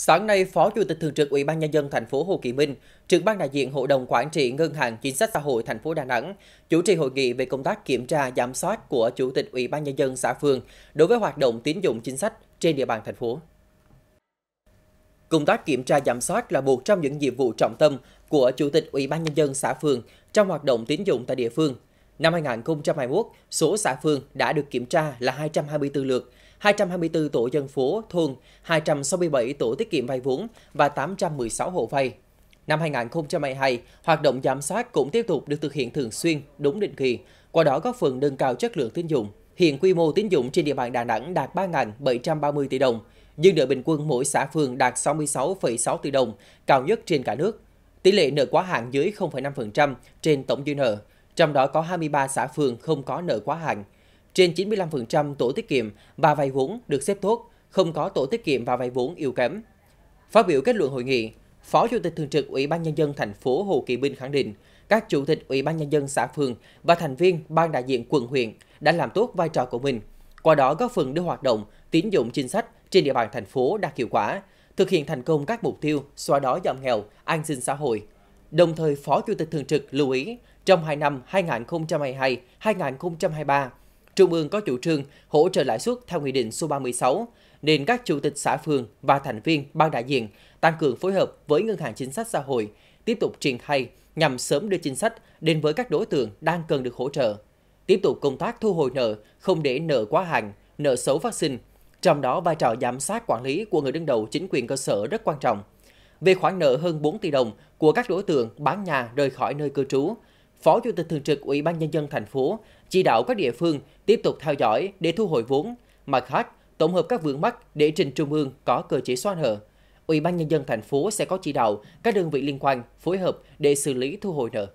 Sáng nay, Phó Chủ tịch Thường trực Ủy ban nhân dân thành phố Hồ Chí Minh, trưởng ban đại diện Hội đồng quản trị Ngân hàng Chính sách xã hội thành phố Đà Nẵng, chủ trì hội nghị về công tác kiểm tra giám sát của Chủ tịch Ủy ban nhân dân xã phường đối với hoạt động tín dụng chính sách trên địa bàn thành phố. Công tác kiểm tra giám sát là một trong những nhiệm vụ trọng tâm của Chủ tịch Ủy ban nhân dân xã phường trong hoạt động tín dụng tại địa phương. Năm 2021, số xã phường đã được kiểm tra là 224 lượt, 224 tổ dân phố, thôn, 267 tổ tiết kiệm vay vốn và 816 hộ vay. Năm 2022, hoạt động giám sát cũng tiếp tục được thực hiện thường xuyên, đúng định kỳ, qua đó góp phần nâng cao chất lượng tín dụng. Hiện quy mô tín dụng trên địa bàn Đà Nẵng đạt 3.730 tỷ đồng, dư nợ bình quân mỗi xã phường đạt 66,6 tỷ đồng, cao nhất trên cả nước. Tỷ lệ nợ quá hạn dưới 0,5% trên tổng dư nợ, trong đó có 23 xã phường không có nợ quá hạn. Trên 95% tổ tiết kiệm và vay vốn được xếp tốt, không có tổ tiết kiệm và vay vốn yếu kém. Phát biểu kết luận hội nghị, Phó Chủ tịch Thường trực Ủy ban Nhân dân thành phố Hồ Kỳ Bình khẳng định, các Chủ tịch Ủy ban Nhân dân xã phường và thành viên Ban đại diện quận huyện đã làm tốt vai trò của mình, qua đó góp phần đưa hoạt động tín dụng chính sách trên địa bàn thành phố đạt hiệu quả, thực hiện thành công các mục tiêu xóa đói giảm nghèo, an sinh xã hội. Đồng thời, Phó Chủ tịch Thường trực lưu ý, trong 2 năm 2022-2023, Trung ương có chủ trương hỗ trợ lãi suất theo Nghị định số 36, nên các chủ tịch xã phường và thành viên ban đại diện tăng cường phối hợp với Ngân hàng Chính sách Xã hội tiếp tục triển khai nhằm sớm đưa chính sách đến với các đối tượng đang cần được hỗ trợ. Tiếp tục công tác thu hồi nợ, không để nợ quá hạn, nợ xấu phát sinh. Trong đó vai trò giám sát quản lý của người đứng đầu chính quyền cơ sở rất quan trọng. Về khoản nợ hơn 4 tỷ đồng của các đối tượng bán nhà rời khỏi nơi cư trú, Phó Chủ tịch Thường trực Ủy ban Nhân dân thành phố chỉ đạo các địa phương tiếp tục theo dõi để thu hồi vốn, mặt khác tổng hợp các vướng mắc để trình Trung ương có cơ chế xóa nợ. Ủy ban Nhân dân thành phố sẽ có chỉ đạo các đơn vị liên quan phối hợp để xử lý thu hồi nợ.